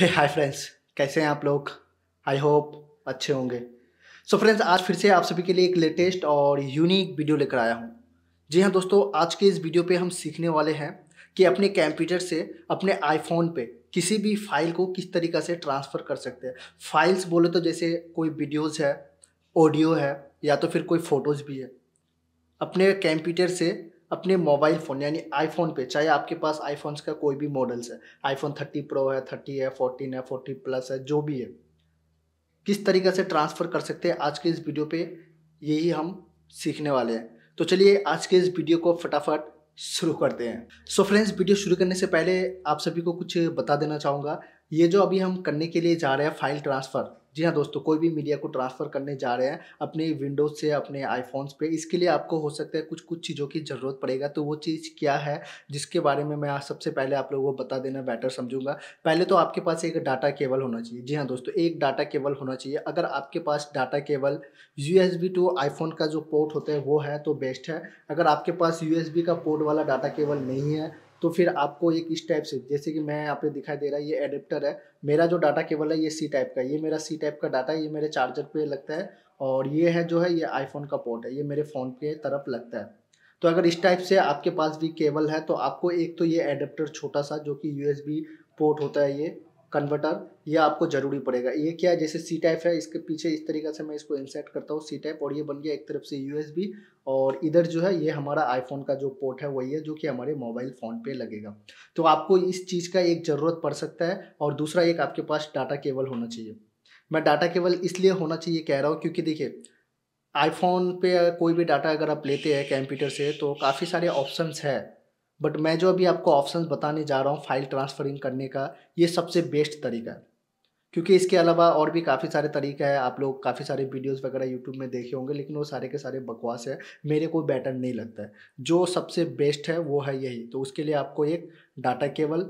हे hi friends कैसे हैं आप लोग आई होप अच्छे होंगे सो so फ्रेंड्स आज फिर से आप सभी के लिए एक लेटेस्ट और यूनिक वीडियो लेकर आया हूँ जी हाँ दोस्तों आज के इस वीडियो पे हम सीखने वाले हैं कि अपने कंप्यूटर से अपने आईफोन पे किसी भी फाइल को किस तरीक़ा से ट्रांसफ़र कर सकते हैं फाइल्स बोले तो जैसे कोई वीडियोज़ है ऑडियो है या तो फिर कोई फ़ोटोज़ भी है अपने कंप्यूटर से अपने मोबाइल फ़ोन यानी आईफोन पे चाहे आपके पास आईफोन्स का कोई भी मॉडल्स है आईफोन थर्टी प्रो है थर्टी है फोर्टीन है फोर्टी प्लस है जो भी है किस तरीके से ट्रांसफ़र कर सकते हैं आज के इस वीडियो पे यही हम सीखने वाले हैं तो चलिए आज के इस वीडियो को फटाफट शुरू करते हैं सो so फ्रेंड्स वीडियो शुरू करने से पहले आप सभी को कुछ बता देना चाहूँगा ये जो अभी हम करने के लिए जा रहे हैं फाइल ट्रांसफ़र जी हाँ दोस्तों कोई भी मीडिया को ट्रांसफ़र करने जा रहे हैं अपने विंडोज़ से अपने आईफोन्स पे इसके लिए आपको हो सकता है कुछ कुछ चीज़ों की ज़रूरत पड़ेगा तो वो चीज़ क्या है जिसके बारे में मैं सबसे पहले आप लोगों को बता देना बेटर समझूंगा पहले तो आपके पास एक डाटा केबल होना चाहिए जी हाँ दोस्तों एक डाटा केबल होना चाहिए अगर आपके पास data cable U S B to iPhone का जो पोर्ट होता है वो है तो बेस्ट है अगर आपके पास यू एस बी का पोर्ट वाला डाटा केबल नहीं है तो फिर आपको एक इस टाइप से जैसे कि मैं यहाँ पे दिखाई दे रहा है ये एडेप्टर है मेरा जो डाटा केबल है ये सी टाइप का ये मेरा सी टाइप का डाटा है ये मेरे चार्जर पे लगता है और ये है जो है ये आईफोन का पोर्ट है ये मेरे फ़ोन के तरफ लगता है तो अगर इस टाइप से आपके पास भी केबल है तो आपको एक तो ये एडेप्टर छोटा सा जो कि यू पोर्ट होता है ये कन्वर्टर ये आपको ज़रूरी पड़ेगा ये क्या है जैसे सी टाइप है इसके पीछे इस तरीके से मैं इसको इंसर्ट करता हूँ सी टाइप और ये बन गया एक तरफ से यूएसबी और इधर जो है ये हमारा आईफोन का जो पोर्ट है वही है जो कि हमारे मोबाइल फ़ोन पे लगेगा तो आपको इस चीज़ का एक ज़रूरत पड़ सकता है और दूसरा एक आपके पास डाटा केबल होना चाहिए मैं डाटा केबल इसलिए होना चाहिए कह रहा हूँ क्योंकि देखिए आईफोन पे कोई भी डाटा अगर आप लेते हैं कंप्यूटर से तो काफ़ी सारे ऑप्शंस है बट मैं जो अभी आपको ऑप्शन बताने जा रहा हूँ फाइल ट्रांसफरिंग करने का ये सबसे बेस्ट तरीका है क्योंकि इसके अलावा और भी काफ़ी सारे तरीके हैं आप लोग काफ़ी सारे वीडियोस वगैरह यूट्यूब में देखे होंगे लेकिन वो सारे के सारे बकवास है मेरे को बेटर नहीं लगता है जो सबसे बेस्ट है वो है यही तो उसके लिए आपको एक डाटा केबल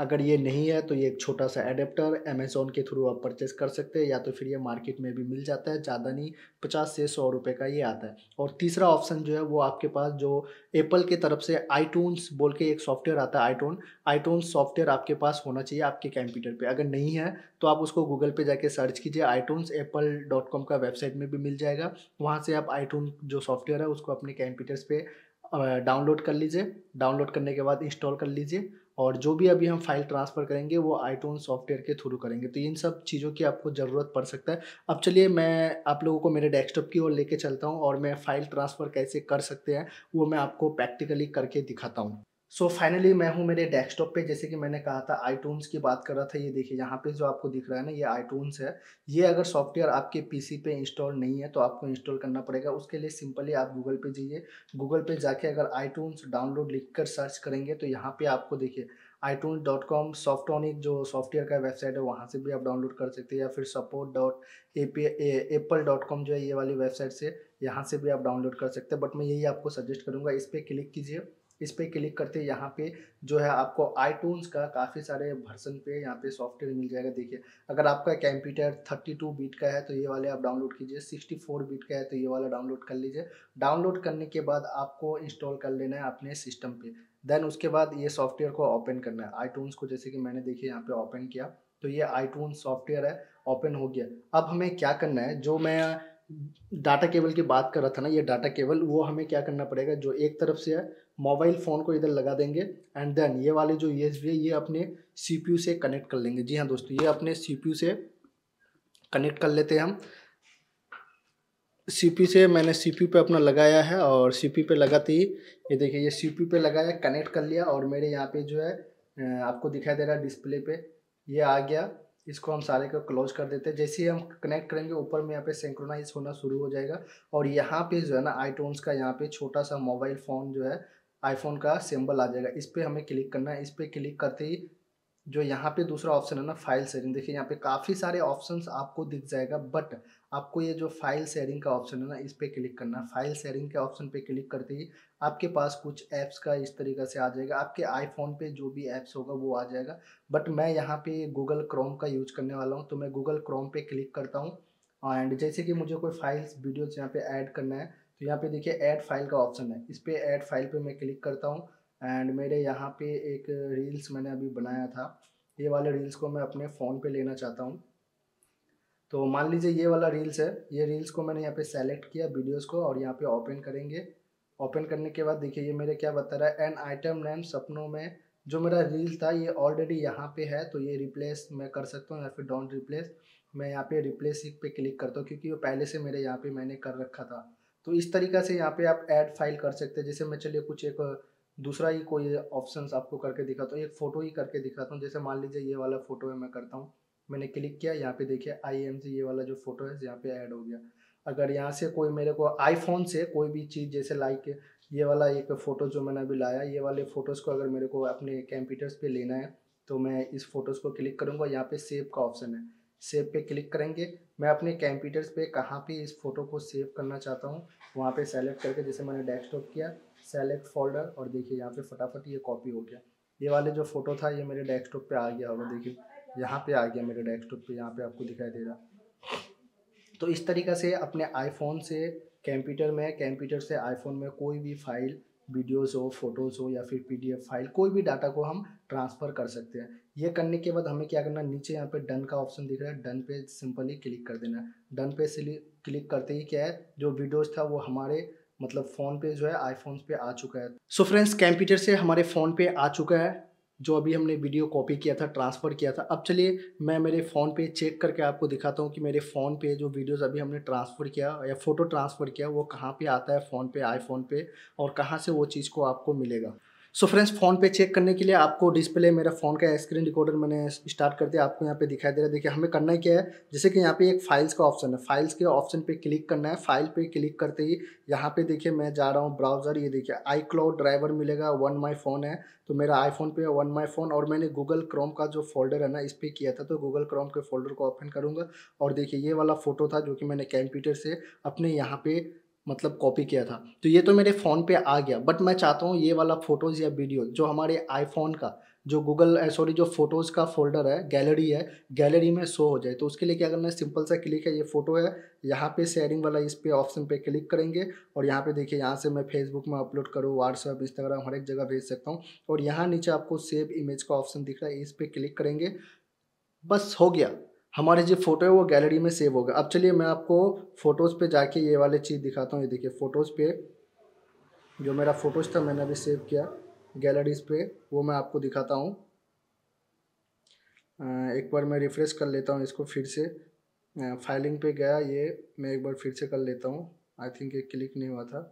अगर ये नहीं है तो ये एक छोटा सा एडेप्टर अमेज़ोन के थ्रू आप परचेस कर सकते हैं या तो फिर ये मार्केट में भी मिल जाता है ज़्यादा नहीं पचास से सौ रुपये का ये आता है और तीसरा ऑप्शन जो है वो आपके पास जो एप्पल की तरफ से आईटून्स बोल के एक सॉफ्टवेयर आता है आईटून आईटोन सॉफ्टवेयर आपके पास होना चाहिए आपके कंप्यूटर पर अगर नहीं है तो आप उसको गूगल पर जाके सर्च कीजिए आईटून्स एप्पल डॉट कॉम का वेबसाइट में भी मिल जाएगा वहाँ से आप आईटून जो सॉफ्टवेयर है उसको अपने कंप्यूटर्स पर डाउनलोड कर लीजिए डाउनलोड करने के बाद इंस्टॉल कर लीजिए और जो भी अभी हम फाइल ट्रांसफ़र करेंगे वो आईटून सॉफ्टवेयर के थ्रू करेंगे तो इन सब चीज़ों की आपको ज़रूरत पड़ सकता है अब चलिए मैं आप लोगों को मेरे डेस्कटॉप की ओर लेके चलता हूँ और मैं फ़ाइल ट्रांसफ़र कैसे कर सकते हैं वो मैं आपको प्रैक्टिकली करके दिखाता हूँ सो so, फाइनली मैं हूँ मेरे डेस्कटॉप पे जैसे कि मैंने कहा था आईटून्स की बात कर रहा था ये देखिए यहाँ पे जो आपको दिख रहा है ना ये आईटून्स है ये अगर सॉफ्टवेयर आपके पीसी पे इंस्टॉल नहीं है तो आपको इंस्टॉल करना पड़ेगा उसके लिए सिंपली आप गूगल पे जाइए गूगल पे जाके अगर आईटून्स डाउनलोड लिख कर सर्च करेंगे तो यहाँ पर आपको देखिए I tune dot com Softonic जो सॉफ्टवेयर का वेबसाइट है वहाँ से भी आप डाउनलोड कर सकते हैं या फिर support dot A P Apple dot com जो है ये वाली वेबसाइट से यहाँ से भी आप डाउनलोड कर सकते हैं बट मैं यही आपको सजेस्ट करूँगा इस पर क्लिक कीजिए इस पर क्लिक करते हैं यहाँ पे जो है आपको आई का काफ़ी सारे भर्सन पे यहाँ पे सॉफ्टवेयर मिल जाएगा देखिए अगर आपका कंप्यूटर 32 बीट का है तो ये वाले आप डाउनलोड कीजिए 64 बीट का है तो ये वाला डाउनलोड कर लीजिए डाउनलोड करने के बाद आपको इंस्टॉल कर लेना है अपने सिस्टम पे देन उसके बाद ये सॉफ्टवेयर को ओपन करना है आई को जैसे कि मैंने देखिए यहाँ पे ओपन किया तो ये आई सॉफ्टवेयर है ओपन हो गया अब हमें क्या करना है जो मैं डाटा केबल की बात कर रहा था ना ये डाटा केबल वो हमें क्या करना पड़ेगा जो एक तरफ से है मोबाइल फ़ोन को इधर लगा देंगे एंड देन ये वाले जो यू है ये अपने सी से कनेक्ट कर लेंगे जी हाँ दोस्तों ये अपने सी से कनेक्ट कर लेते हैं हम सी से मैंने सी पे अपना लगाया है और पी पे लगाते ही ये देखिए ये सी पे लगाया कनेक्ट कर लिया और मेरे यहाँ पे जो है आपको दिखाई दे रहा है डिस्प्ले पे ये आ गया इसको हम सारे को क्लोज कर देते हैं जैसे ही हम कनेक्ट करेंगे ऊपर में यहाँ पे सेंक्रोनाइज होना शुरू हो जाएगा और यहाँ पे जो है ना आईटोन्स का यहाँ पे छोटा सा मोबाइल फ़ोन जो है आईफोन का सिंबल आ जाएगा इस पर हमें क्लिक करना है इस पर क्लिक करते ही जो यहाँ पे दूसरा ऑप्शन है ना फाइल शेयरिंग देखिए यहाँ पे काफ़ी सारे ऑप्शंस आपको दिख जाएगा बट आपको ये जो फाइल शेयरिंग का ऑप्शन है ना इस पर क्लिक करना है फाइल शेयरिंग के ऑप्शन पे क्लिक करते ही आपके पास कुछ ऐप्स का इस तरीके से आ जाएगा आपके आईफोन पे जो भी ऐप्स होगा वो आ जाएगा बट मैं यहाँ पर गूगल क्रोम का यूज करने वाला हूँ तो मैं गूगल क्रोम पर क्लिक करता हूँ एंड जैसे कि मुझे कोई फाइल्स वीडियोज़ यहाँ पर ऐड करना है तो यहाँ पे देखिए ऐड फाइल का ऑप्शन है इस पर ऐड फाइल पे मैं क्लिक करता हूँ एंड मेरे यहाँ पे एक रील्स मैंने अभी बनाया था ये वाले रील्स को मैं अपने फ़ोन पे लेना चाहता हूँ तो मान लीजिए ये वाला रील्स है ये रील्स को मैंने यहाँ पे सेलेक्ट किया वीडियोज़ को और यहाँ पर ओपन करेंगे ओपन करने के बाद देखिए ये मेरे क्या बता रहा है एन आइटम नैम सपनों में जो मेरा रील था ये ऑलरेडी यहाँ पे है तो ये रिप्लेस मैं कर सकता हूँ या फिर डोंट रिप्लेस मैं यहाँ पे रिप्लेस पे क्लिक करता हूँ क्योंकि वो पहले से मेरे यहाँ पे मैंने कर रखा था तो इस तरीका से यहाँ पे आप ऐड फाइल कर सकते हैं जैसे मैं चलिए कुछ एक दूसरा ही कोई ऑप्शन आपको करके दिखाता हूँ एक फ़ोटो ही करके दिखाता हूँ जैसे मान लीजिए ये वाला फ़ोटो है मैं करता हूँ मैंने क्लिक किया यहाँ पे देखिए आई एम से ये वाला जो फ़ोटो है यहाँ पे ऐड हो गया अगर यहाँ से कोई मेरे को आईफोन से कोई भी चीज़ जैसे लाइक ये वाला एक फ़ोटो जो मैंने अभी लाया ये वाले फ़ोटोज़ को अगर मेरे को अपने कंप्यूटर्स पर लेना है तो मैं इस फोटोज़ को क्लिक करूँगा यहाँ पे सेव का ऑप्शन है सेव पे क्लिक करेंगे मैं अपने कंप्यूटर्स पे कहाँ पे इस फोटो को सेव करना चाहता हूँ वहाँ पे सेलेक्ट करके जैसे मैंने डेस्कटॉप किया सेलेक्ट फोल्डर और देखिए यहाँ पे फटाफट ये कॉपी हो गया ये वाले जो फोटो था ये मेरे डेस्कटॉप पे आ गया होगा देखिए यहाँ पे आ गया मेरे डेस्कटॉप पे यहाँ पे आपको दिखाई दे रहा तो इस तरीके से अपने आईफोन से कंप्यूटर में कंप्यूटर से आईफोन में कोई भी फाइल वीडियोस हो फोटोज़ हो या फिर पीडीएफ फाइल कोई भी डाटा को हम ट्रांसफ़र कर सकते हैं ये करने के बाद हमें क्या करना नीचे यहाँ पे डन का ऑप्शन दिख रहा है डन पे सिंपली क्लिक कर देना है डन पे क्लिक करते ही क्या है जो वीडियोज़ था वो हमारे मतलब फ़ोन पे जो है आईफोन पे आ चुका है सो फ्रेंड्स कंप्यूटर से हमारे फ़ोन पे आ चुका है जो अभी हमने वीडियो कॉपी किया था ट्रांसफ़र किया था अब चलिए मैं मेरे फ़ोन पे चेक करके आपको दिखाता हूँ कि मेरे फ़ोन पे जो वीडियोस अभी हमने ट्रांसफ़र किया या फ़ोटो ट्रांसफ़र किया वो कहाँ पे आता है फ़ोन पे आईफोन पे और कहाँ से वो चीज़ को आपको मिलेगा सो फ्रेंड्स फ़ोन पे चेक करने के लिए आपको डिस्प्ले मेरा फ़ोन का स्क्रीन रिकॉर्डर मैंने स्टार्ट कर दिया आपको यहाँ पे दिखाई दे रहा है देखिए हमें करना क्या है जैसे कि यहाँ पे एक फाइल्स का ऑप्शन है फाइल्स के ऑप्शन पे क्लिक करना है फाइल पे क्लिक करते ही यहाँ पे देखिए मैं जा रहा हूँ ब्राउज़र ये देखिए आई क्लाउड ड्राइवर मिलेगा वन माई फ़ोन है तो मेरा आईफोन पे वन माई फ़ोन और मैंने गूगल क्रोम का जो फोल्डर है ना इस पर किया था तो गूगल क्रोम के फोल्डर को ओपन करूँगा और देखिए ये वाला फ़ोटो था जो कि मैंने कंप्यूटर से अपने यहाँ पर मतलब कॉपी किया था तो ये तो मेरे फ़ोन पे आ गया बट मैं चाहता हूँ ये वाला फ़ोटोज़ या वीडियो जो हमारे आईफोन का जो गूगल सॉरी जो फ़ोटोज़ का फोल्डर है गैलरी है गैलरी में शो हो जाए तो उसके लिए क्या करना है सिंपल सा क्लिक है ये फ़ोटो है यहाँ पे शेयरिंग वाला इस पे ऑप्शन पे क्लिक करेंगे और यहाँ पे देखिए यहाँ से मैं फेसबुक में अपलोड करूँ व्हाट्सअप इंस्टाग्राम हर एक जगह भेज सकता हूँ और यहाँ नीचे आपको सेव इमेज का ऑप्शन दिख रहा है इस पर क्लिक करेंगे बस हो गया हमारे जो फोटो है वो गैलरी में सेव होगा अब चलिए मैं आपको फ़ोटोज़ पे जाके ये वाले चीज़ दिखाता हूँ ये देखिए फ़ोटोज़ पे जो मेरा फ़ोटोज़ था मैंने अभी सेव किया गैलरीज पे वो मैं आपको दिखाता हूँ एक बार मैं रिफ़्रेश कर लेता हूँ इसको फिर से फाइलिंग पे गया ये मैं एक बार फिर से कर लेता हूँ आई थिंक ये क्लिक नहीं हुआ था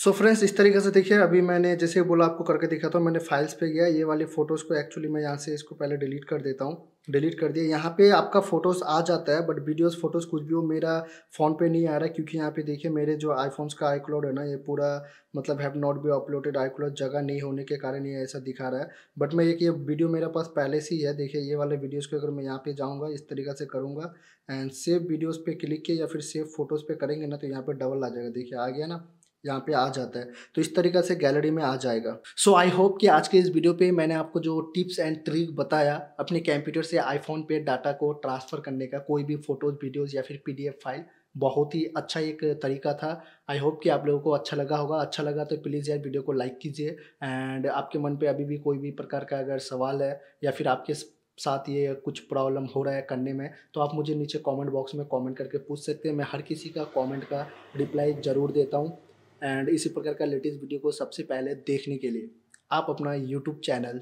सो so फ्रेंड्स इस तरीके से देखिए अभी मैंने जैसे बोला आपको करके दिखाता हूँ मैंने फाइल्स पे गया ये वाले फ़ोटोज़ को एक्चुअली मैं यहाँ से इसको पहले डिलीट कर देता हूँ डिलीट कर दिया यहाँ पे आपका फ़ोटोज़ आ जाता है बट वीडियोस फ़ोटोज़ कुछ भी हो मेरा फ़ोन पे नहीं आ रहा क्योंकि यहाँ पे देखिए मेरे जो आईफोन्स का आईक्लाउड है ना ये पूरा मतलब have not be uploaded iCloud जगह नहीं होने के कारण ये ऐसा दिखा रहा है बट मैं एक ये वीडियो मेरे पास पहले से ही है देखिए ये वाले वीडियोज़ को अगर मैं यहाँ पर जाऊँगा इस तरीके से करूँगा एंड सेव वीडियोज़ पर क्लिक किया या फिर सेव फ़ोटोज़ पर करेंगे ना तो यहाँ पर डबल आ जाएगा देखिए आ गया ना यहाँ पे आ जाता है तो इस तरीका से गैलरी में आ जाएगा सो आई होप कि आज के इस वीडियो पे मैंने आपको जो टिप्स एंड ट्रिक बताया अपने कंप्यूटर से आईफोन पे डाटा को ट्रांसफ़र करने का कोई भी फ़ोटोज़ वीडियोज़ या फिर पीडीएफ फाइल बहुत ही अच्छा एक तरीका था आई होप कि आप लोगों को अच्छा लगा होगा अच्छा लगा तो प्लीज़ यार वीडियो को लाइक कीजिए एंड आपके मन पर अभी भी कोई भी प्रकार का अगर सवाल है या फिर आपके साथ ये कुछ प्रॉब्लम हो रहा है करने में तो आप मुझे नीचे कमेंट बॉक्स में कमेंट करके पूछ सकते हैं मैं हर किसी का कमेंट का रिप्लाई ज़रूर देता हूँ एंड इसी प्रकार का लेटेस्ट वीडियो को सबसे पहले देखने के लिए आप अपना यूट्यूब चैनल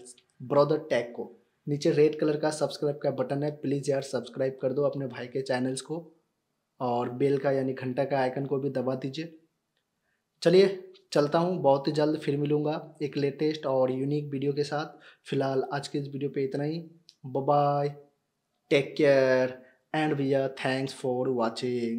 ब्रॉदर टैग को नीचे रेड कलर का सब्सक्राइब का बटन है प्लीज़ यार सब्सक्राइब कर दो अपने भाई के चैनल्स को और बेल का यानी घंटा का आइकन को भी दबा दीजिए चलिए चलता हूँ बहुत ही जल्द फिर मिलूँगा एक लेटेस्ट और यूनिक वीडियो के साथ फिलहाल आज के इस वीडियो पे इतना ही बाय टेक केयर एंड भैया थैंक्स फॉर वाचिंग